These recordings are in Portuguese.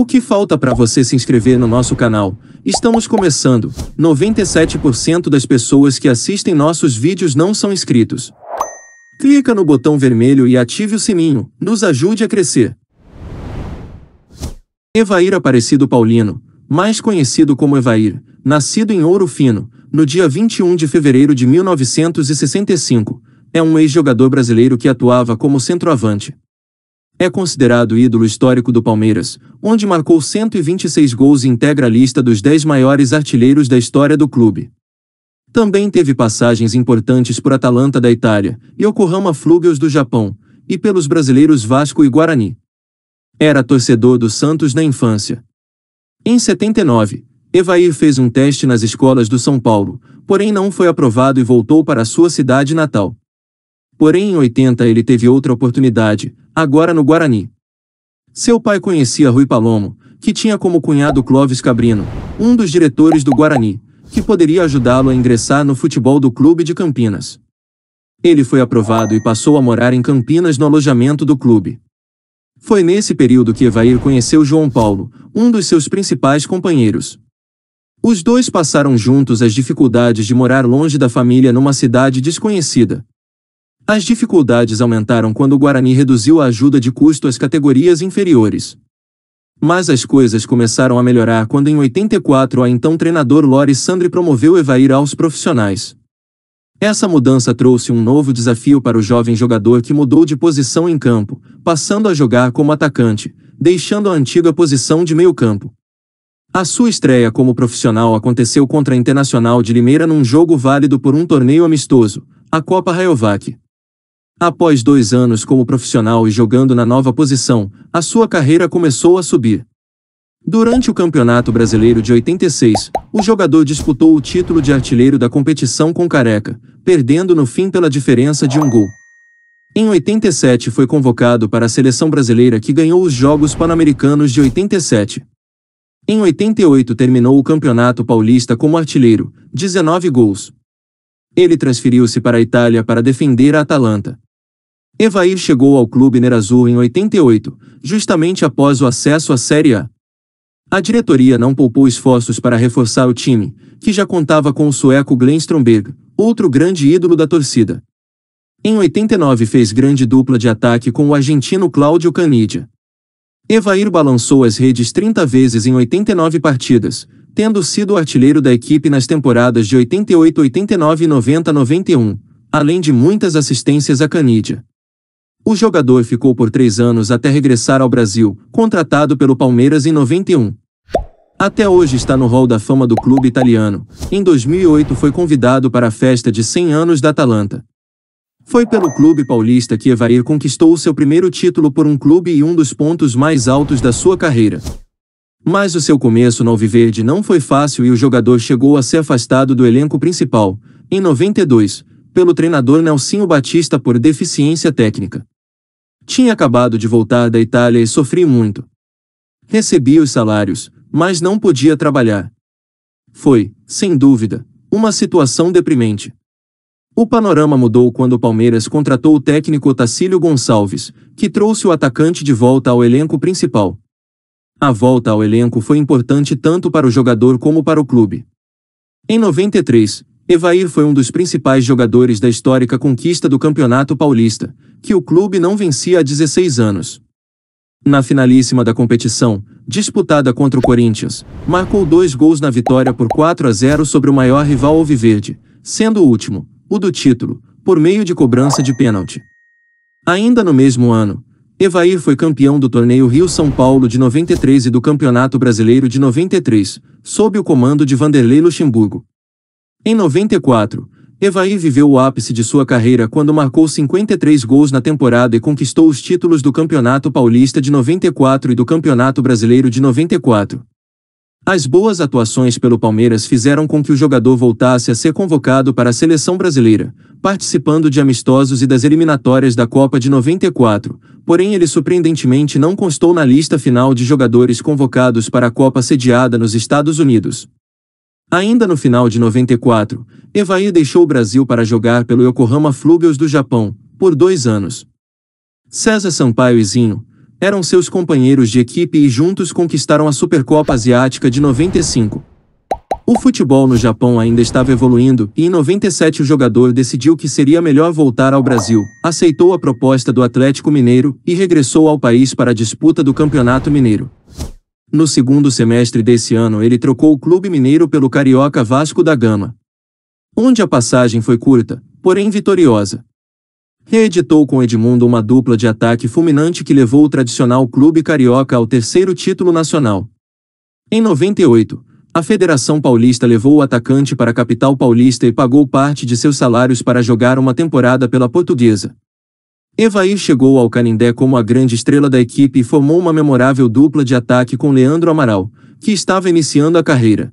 O que falta para você se inscrever no nosso canal? Estamos começando. 97% das pessoas que assistem nossos vídeos não são inscritos. Clica no botão vermelho e ative o sininho. Nos ajude a crescer. Evair Aparecido Paulino, mais conhecido como Evair, nascido em Ouro Fino, no dia 21 de fevereiro de 1965, é um ex-jogador brasileiro que atuava como centroavante. É considerado ídolo histórico do Palmeiras, onde marcou 126 gols e integra a lista dos 10 maiores artilheiros da história do clube. Também teve passagens importantes por Atalanta da Itália, Yokohama Flugels do Japão, e pelos brasileiros Vasco e Guarani. Era torcedor do Santos na infância. Em 79, Evair fez um teste nas escolas do São Paulo, porém não foi aprovado e voltou para sua cidade natal. Porém, em 80 ele teve outra oportunidade, agora no Guarani. Seu pai conhecia Rui Palomo, que tinha como cunhado Clóvis Cabrino, um dos diretores do Guarani, que poderia ajudá-lo a ingressar no futebol do clube de Campinas. Ele foi aprovado e passou a morar em Campinas no alojamento do clube. Foi nesse período que Evair conheceu João Paulo, um dos seus principais companheiros. Os dois passaram juntos as dificuldades de morar longe da família numa cidade desconhecida, as dificuldades aumentaram quando o Guarani reduziu a ajuda de custo às categorias inferiores. Mas as coisas começaram a melhorar quando em 84 a então treinador Lori Sandri promoveu Evair aos profissionais. Essa mudança trouxe um novo desafio para o jovem jogador que mudou de posição em campo, passando a jogar como atacante, deixando a antiga posição de meio-campo. A sua estreia como profissional aconteceu contra a Internacional de Limeira num jogo válido por um torneio amistoso, a Copa Rayovac. Após dois anos como profissional e jogando na nova posição, a sua carreira começou a subir. Durante o Campeonato Brasileiro de 86, o jogador disputou o título de artilheiro da competição com Careca, perdendo no fim pela diferença de um gol. Em 87 foi convocado para a seleção brasileira que ganhou os Jogos Pan-Americanos de 87. Em 88 terminou o Campeonato Paulista como artilheiro, 19 gols. Ele transferiu-se para a Itália para defender a Atalanta. Evair chegou ao clube Nerazul em 88, justamente após o acesso à Série A. A diretoria não poupou esforços para reforçar o time, que já contava com o sueco Glenn Stromberg, outro grande ídolo da torcida. Em 89 fez grande dupla de ataque com o argentino Cláudio Canidia. Evair balançou as redes 30 vezes em 89 partidas, tendo sido artilheiro da equipe nas temporadas de 88, 89 e 90, 91, além de muitas assistências a Canidia. O jogador ficou por três anos até regressar ao Brasil, contratado pelo Palmeiras em 91. Até hoje está no Hall da Fama do clube italiano. Em 2008 foi convidado para a festa de 100 anos da Atalanta. Foi pelo clube paulista que Evair conquistou o seu primeiro título por um clube e um dos pontos mais altos da sua carreira. Mas o seu começo no Alviverde não foi fácil e o jogador chegou a ser afastado do elenco principal, em 92, pelo treinador Nelsinho Batista por deficiência técnica. Tinha acabado de voltar da Itália e sofri muito. Recebia os salários, mas não podia trabalhar. Foi, sem dúvida, uma situação deprimente. O panorama mudou quando o Palmeiras contratou o técnico Tacílio Gonçalves, que trouxe o atacante de volta ao elenco principal. A volta ao elenco foi importante tanto para o jogador como para o clube. Em 93, Evair foi um dos principais jogadores da histórica conquista do Campeonato Paulista, que o clube não vencia há 16 anos. Na finalíssima da competição, disputada contra o Corinthians, marcou dois gols na vitória por 4 a 0 sobre o maior rival Alviverde, sendo o último, o do título, por meio de cobrança de pênalti. Ainda no mesmo ano, Evair foi campeão do torneio Rio-São Paulo de 93 e do Campeonato Brasileiro de 93, sob o comando de Vanderlei Luxemburgo. Em 94, Evaí viveu o ápice de sua carreira quando marcou 53 gols na temporada e conquistou os títulos do Campeonato Paulista de 94 e do Campeonato Brasileiro de 94. As boas atuações pelo Palmeiras fizeram com que o jogador voltasse a ser convocado para a seleção brasileira, participando de amistosos e das eliminatórias da Copa de 94, porém ele surpreendentemente não constou na lista final de jogadores convocados para a Copa sediada nos Estados Unidos. Ainda no final de 94, Evair deixou o Brasil para jogar pelo Yokohama Flugels do Japão, por dois anos. César Sampaio e Zinho eram seus companheiros de equipe e juntos conquistaram a Supercopa Asiática de 95. O futebol no Japão ainda estava evoluindo e em 97 o jogador decidiu que seria melhor voltar ao Brasil, aceitou a proposta do Atlético Mineiro e regressou ao país para a disputa do Campeonato Mineiro. No segundo semestre desse ano, ele trocou o Clube Mineiro pelo Carioca Vasco da Gama. Onde a passagem foi curta, porém vitoriosa. Reeditou com Edmundo uma dupla de ataque fulminante que levou o tradicional clube carioca ao terceiro título nacional. Em 98, a Federação Paulista levou o atacante para a capital paulista e pagou parte de seus salários para jogar uma temporada pela portuguesa. Evair chegou ao Canindé como a grande estrela da equipe e formou uma memorável dupla de ataque com Leandro Amaral, que estava iniciando a carreira.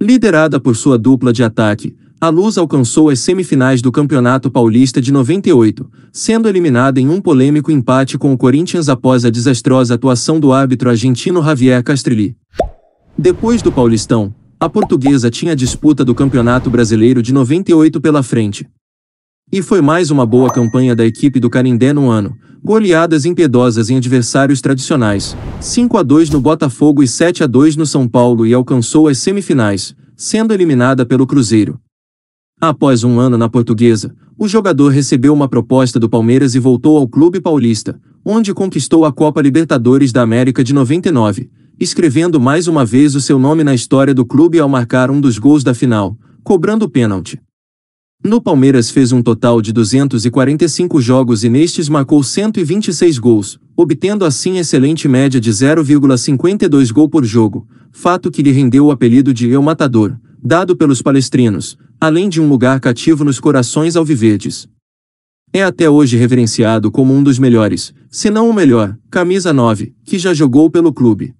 Liderada por sua dupla de ataque, a Luz alcançou as semifinais do Campeonato Paulista de 98, sendo eliminada em um polêmico empate com o Corinthians após a desastrosa atuação do árbitro argentino Javier Castrilli. Depois do Paulistão, a portuguesa tinha a disputa do Campeonato Brasileiro de 98 pela frente, e foi mais uma boa campanha da equipe do Carindé no ano. Goleadas impiedosas em adversários tradicionais. 5 a 2 no Botafogo e 7 a 2 no São Paulo e alcançou as semifinais, sendo eliminada pelo Cruzeiro. Após um ano na Portuguesa, o jogador recebeu uma proposta do Palmeiras e voltou ao clube paulista, onde conquistou a Copa Libertadores da América de 99, escrevendo mais uma vez o seu nome na história do clube ao marcar um dos gols da final, cobrando o pênalti. No Palmeiras fez um total de 245 jogos e nestes marcou 126 gols, obtendo assim excelente média de 0,52 gol por jogo, fato que lhe rendeu o apelido de Eu Matador, dado pelos palestrinos, além de um lugar cativo nos corações alviverdes. É até hoje reverenciado como um dos melhores, se não o melhor, camisa 9, que já jogou pelo clube.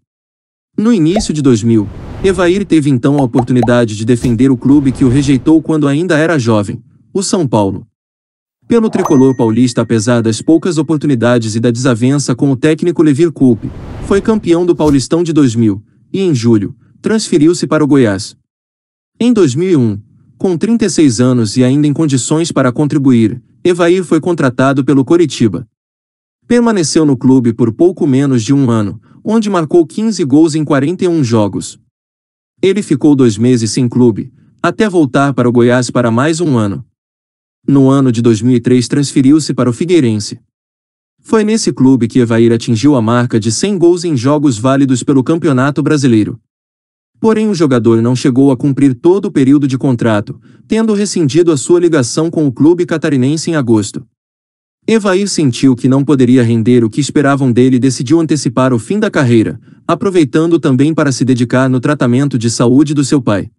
No início de 2000, Evair teve então a oportunidade de defender o clube que o rejeitou quando ainda era jovem, o São Paulo. Pelo tricolor paulista, apesar das poucas oportunidades e da desavença com o técnico Levir Coupe, foi campeão do Paulistão de 2000 e, em julho, transferiu-se para o Goiás. Em 2001, com 36 anos e ainda em condições para contribuir, Evair foi contratado pelo Coritiba. Permaneceu no clube por pouco menos de um ano, onde marcou 15 gols em 41 jogos. Ele ficou dois meses sem clube, até voltar para o Goiás para mais um ano. No ano de 2003 transferiu-se para o Figueirense. Foi nesse clube que Evair atingiu a marca de 100 gols em jogos válidos pelo Campeonato Brasileiro. Porém, o jogador não chegou a cumprir todo o período de contrato, tendo rescindido a sua ligação com o clube catarinense em agosto. Evair sentiu que não poderia render o que esperavam dele e decidiu antecipar o fim da carreira, aproveitando também para se dedicar no tratamento de saúde do seu pai.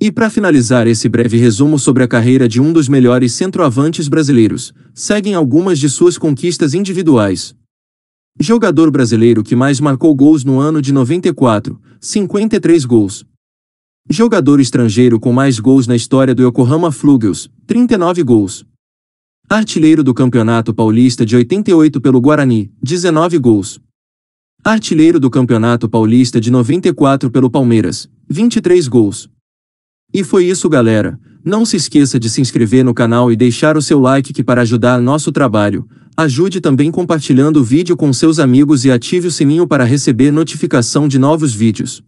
E para finalizar esse breve resumo sobre a carreira de um dos melhores centroavantes brasileiros, seguem algumas de suas conquistas individuais. Jogador brasileiro que mais marcou gols no ano de 94, 53 gols. Jogador estrangeiro com mais gols na história do Yokohama Flugels, 39 gols. Artilheiro do Campeonato Paulista de 88 pelo Guarani, 19 gols. Artilheiro do Campeonato Paulista de 94 pelo Palmeiras, 23 gols. E foi isso, galera. Não se esqueça de se inscrever no canal e deixar o seu like que para ajudar nosso trabalho. Ajude também compartilhando o vídeo com seus amigos e ative o sininho para receber notificação de novos vídeos.